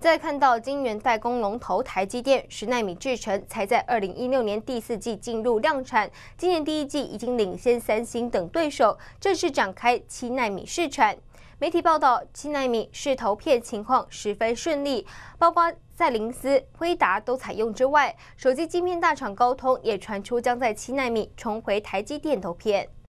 再看到晶圆代工龙头台积电十纳米制程才在二零一六年第四季进入量产，今年第一季已经领先三星等对手正式展开七纳米试产。媒体报道，七纳米试投片情况十分顺利，包括赛灵思、辉达都采用之外，手机晶片大厂高通也传出将在七纳米重回台积电投片。